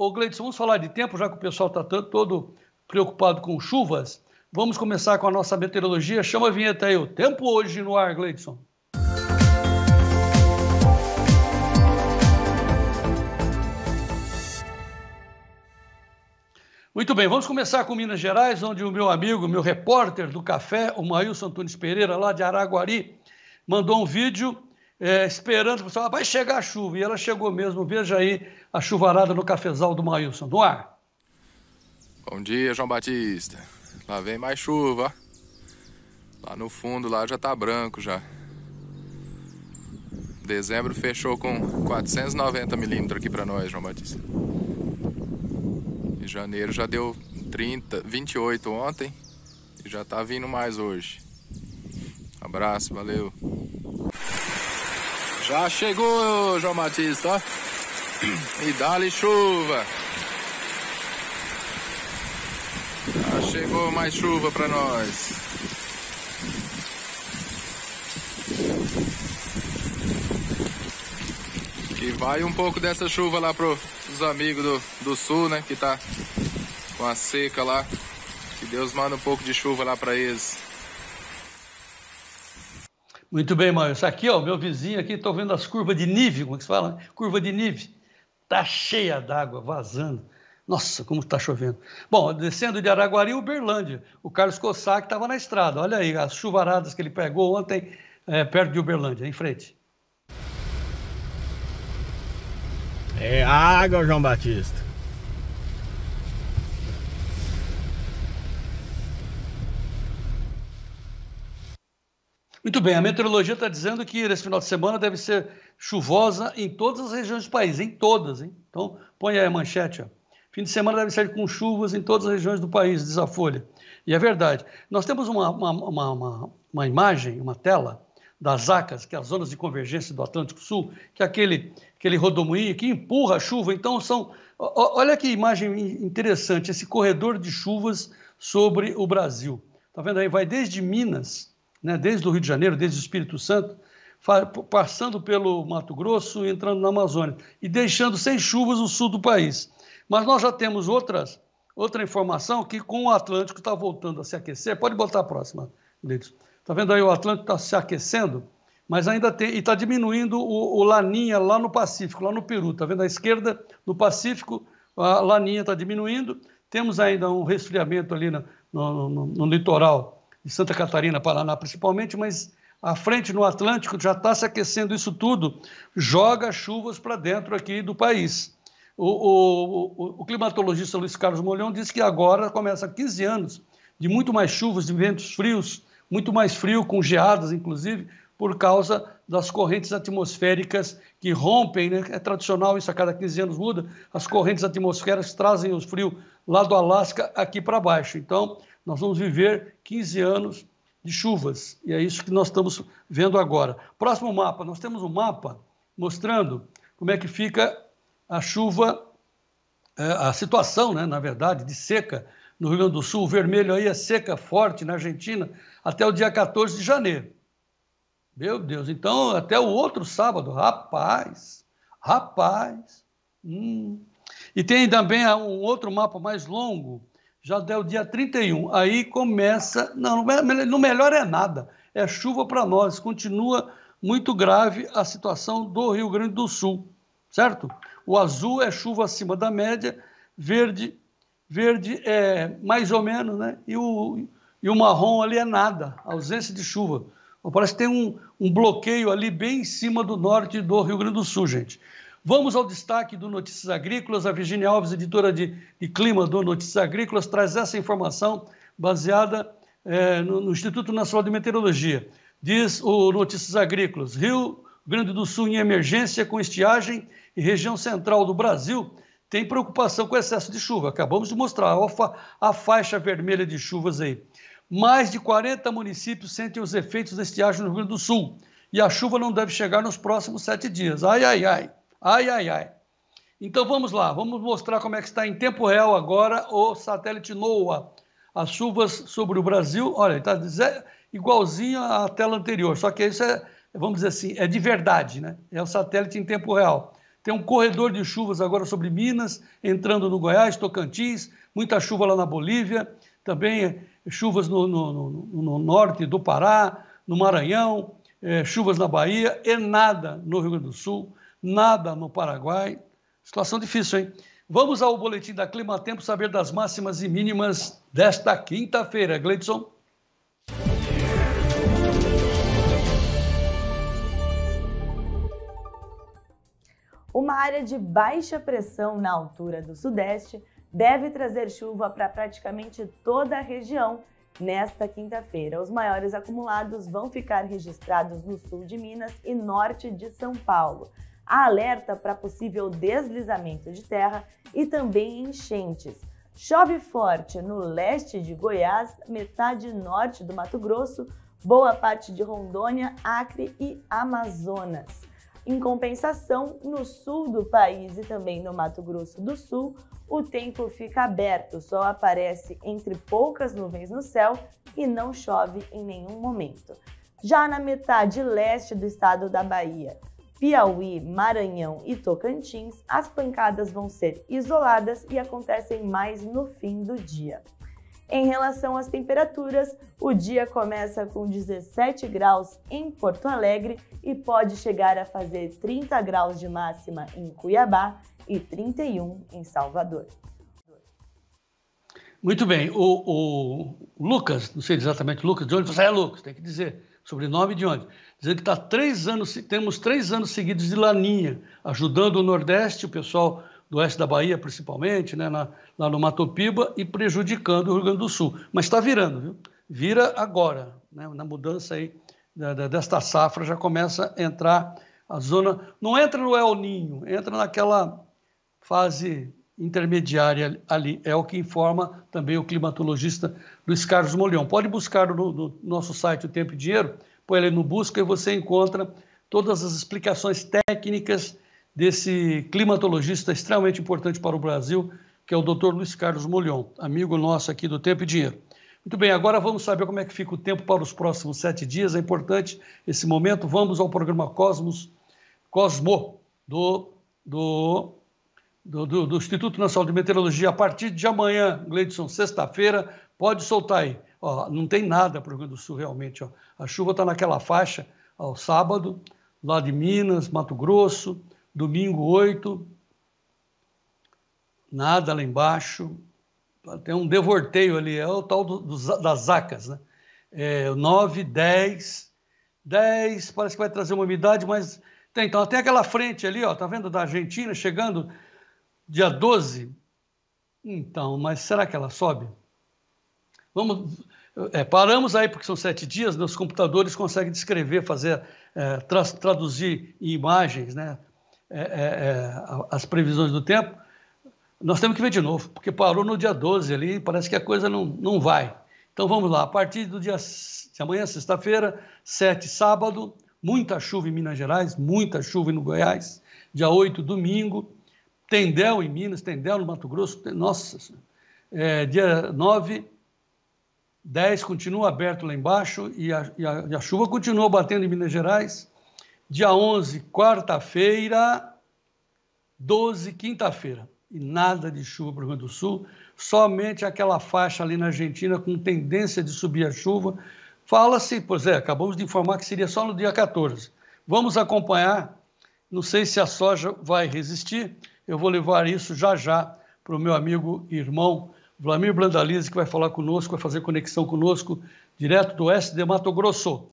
Ô, Gleidson, vamos falar de tempo, já que o pessoal está todo preocupado com chuvas. Vamos começar com a nossa meteorologia. Chama a vinheta aí, o tempo hoje no ar, Gleidson. Muito bem, vamos começar com Minas Gerais, onde o meu amigo, meu repórter do café, o Maílson Antunes Pereira, lá de Araguari, mandou um vídeo é, esperando, pessoal, ah, vai chegar a chuva, e ela chegou mesmo. Veja aí a chuvarada no cafezal do Maílson. No ar. Bom dia, João Batista. Lá vem mais chuva. Lá no fundo, lá já tá branco já. Dezembro fechou com 490 milímetros aqui para nós, João Batista. E janeiro já deu 30, 28 ontem e já tá vindo mais hoje. Abraço, valeu. Já chegou, João Batista, ó. E dá-lhe chuva. Já chegou mais chuva para nós. E vai um pouco dessa chuva lá para os amigos do, do sul, né? Que tá com a seca lá. Que Deus manda um pouco de chuva lá para eles. Muito bem, Mauro. Isso aqui, ó, meu vizinho aqui, estou vendo as curvas de nível, como é que se fala? Né? Curva de nível. Está cheia d'água, vazando. Nossa, como está chovendo. Bom, descendo de Araguari, Uberlândia. O Carlos Cossack estava na estrada. Olha aí as chuvaradas que ele pegou ontem é, perto de Uberlândia, em frente. É água, João Batista. Muito bem, a meteorologia está dizendo que esse final de semana deve ser chuvosa em todas as regiões do país, em todas, hein? Então, põe aí a manchete. Ó. Fim de semana deve ser com chuvas em todas as regiões do país, diz a Folha. E é verdade. Nós temos uma, uma, uma, uma, uma imagem, uma tela das ACAS, que é as zonas de convergência do Atlântico Sul, que é aquele, aquele rodomoinho que empurra a chuva. Então, são. Olha que imagem interessante, esse corredor de chuvas sobre o Brasil. Está vendo aí? Vai desde Minas né, desde o Rio de Janeiro, desde o Espírito Santo, passando pelo Mato Grosso e entrando na Amazônia, e deixando sem chuvas o sul do país. Mas nós já temos outras, outra informação que com o Atlântico está voltando a se aquecer. Pode botar a próxima, Leitos. Está vendo aí o Atlântico está se aquecendo, mas ainda tem. E está diminuindo o, o, Laninha lá no Pacífico, lá no Peru. Está vendo à esquerda, no Pacífico, a Laninha está diminuindo. Temos ainda um resfriamento ali no, no, no, no litoral em Santa Catarina, Paraná principalmente, mas à frente no Atlântico já está se aquecendo isso tudo, joga chuvas para dentro aqui do país. O, o, o, o, climatologista Luiz Carlos Molhão disse que agora começa 15 anos de muito mais chuvas, de ventos frios, muito mais frio, com geadas, inclusive, por causa das correntes atmosféricas que rompem, né? é tradicional isso, a cada 15 anos muda, as correntes atmosféricas trazem o frio lá do Alasca aqui para baixo. Então, nós vamos viver 15 anos de chuvas, e é isso que nós estamos vendo agora. Próximo mapa, nós temos um mapa mostrando como é que fica a chuva, é, a situação, né, na verdade, de seca no Rio Grande do Sul. O vermelho aí é seca forte na Argentina até o dia 14 de janeiro. Meu Deus, então até o outro sábado, rapaz, rapaz. Hum. E tem também um outro mapa mais longo, já deu dia 31. Aí começa. Não, é não melhor é nada. É chuva para nós. Continua muito grave a situação do Rio Grande do Sul, certo? O azul é chuva acima da média, verde, verde é mais ou menos, né? E o, e o marrom ali é nada, ausência de chuva. Parece que tem um, um bloqueio ali bem em cima do norte do Rio Grande do Sul, gente. Vamos ao destaque do Notícias Agrícolas. A Virginia Alves, editora de, de clima do Notícias Agrícolas, traz essa informação baseada é, no, no, Instituto Nacional de Meteorologia. Diz o Notícias Agrícolas: Rio Grande do Sul em emergência com estiagem e região central do Brasil tem preocupação com excesso de chuva. Acabamos de mostrar a, a faixa vermelha de chuvas aí. Mais de 40 municípios sentem os efeitos da estiagem no Rio Grande do Sul e a chuva não deve chegar nos próximos sete dias. Ai, ai, ai. Ai, ai, ai. Então vamos lá, vamos mostrar como é que está em tempo real agora o satélite NOAA. As chuvas sobre o Brasil, olha, está igualzinho à tela anterior, só que isso é, vamos dizer assim, é de verdade, né? É o satélite em tempo real. Tem um corredor de chuvas agora sobre Minas, entrando no Goiás, Tocantins, muita chuva lá na Bolívia, também chuvas no, no, no, no norte do Pará, no Maranhão, é, chuvas na Bahia e nada no Rio Grande do Sul, nada no Paraguai. Situação difícil, hein? Vamos ao boletim da Clima Tempo saber das máximas e mínimas desta quinta-feira. Gleidson. Uma área de baixa pressão na altura do Sudeste deve trazer chuva para praticamente toda a região nesta quinta-feira. Os maiores acumulados vão ficar registrados no sul de Minas e norte de São Paulo. Há alerta para possível deslizamento de terra e também enchentes. Chove forte no leste de Goiás, metade norte do Mato Grosso, boa parte de Rondônia, Acre e Amazonas. Em compensação, no sul do país e também no Mato Grosso do Sul, o tempo fica aberto, o sol aparece entre poucas nuvens no céu e não chove em nenhum momento. Já na metade leste do estado da Bahia, Piauí, Maranhão e Tocantins, as pancadas vão ser isoladas e acontecem mais no fim do dia. Em relação às temperaturas, o dia começa com 17 graus em Porto Alegre e pode chegar a fazer 30 graus de máxima em Cuiabá e 31 em Salvador. Muito bem. O, o Lucas, não sei exatamente Lucas, de onde você é Lucas, tem que dizer sobrenome de onde. Dizendo que está três anos, temos três anos seguidos de laninha, ajudando o Nordeste, o pessoal do oeste da Bahia, principalmente, né, na, lá no Mato Piba, e prejudicando o Rio Grande do Sul. Mas está virando, viu? Vira agora, né, na mudança aí da, da, desta safra, já começa a entrar a zona. Não entra no El Ninho, entra naquela fase intermediária ali. É o que informa também o climatologista Luiz Carlos Molhão. Pode buscar no, no nosso site O Tempo e Dinheiro, põe ele no busca e você encontra todas as explicações técnicas desse climatologista extremamente importante para o Brasil, que é o Dr. Luiz Carlos Molion, amigo nosso aqui do Tempo e Dinheiro. Muito bem, agora vamos saber como é que fica o tempo para os próximos sete dias. É importante esse momento. Vamos ao programa Cosmos, Cosmo, do, do, do, do Instituto Nacional de Meteorologia. A partir de amanhã, Gleidson, sexta-feira, pode soltar aí. Ó, não tem nada para o Rio Grande do Sul realmente. Ó. A chuva está naquela faixa ao sábado, lá de Minas, Mato Grosso, domingo 8, nada lá embaixo, tem um devorteio ali, é o tal do, do, das zacas, né? É, 9, 10, 10, parece que vai trazer uma umidade, mas tem, então, até aquela frente ali, ó, tá vendo, da Argentina, chegando dia 12, então, mas será que ela sobe? Vamos, é, paramos aí, porque são sete dias, meus computadores conseguem descrever, fazer, é, tra traduzir em imagens, né? é, é, é as previsões do tempo, nós temos que ver de novo, porque parou no dia 12 ali, parece que a coisa não, não vai. Então vamos lá, a partir do dia de amanhã, sexta-feira, 7, sábado, muita chuva em Minas Gerais, muita chuva no Goiás, dia 8, domingo, Tendel em Minas, Tendel no Mato Grosso, nossa, é, dia 9, 10 continua aberto lá embaixo e a, e a, e a chuva continua batendo em Minas Gerais, dia 11, quarta-feira, 12, quinta-feira. E nada de chuva para o Rio Grande do Sul, somente aquela faixa ali na Argentina com tendência de subir a chuva. Fala-se, pois é, acabamos de informar que seria só no dia 14. Vamos acompanhar, não sei se a soja vai resistir, eu vou levar isso já já para o meu amigo e irmão Vlamir Blandalize, que vai falar conosco, vai fazer conexão conosco, direto do oeste de Mato Grosso.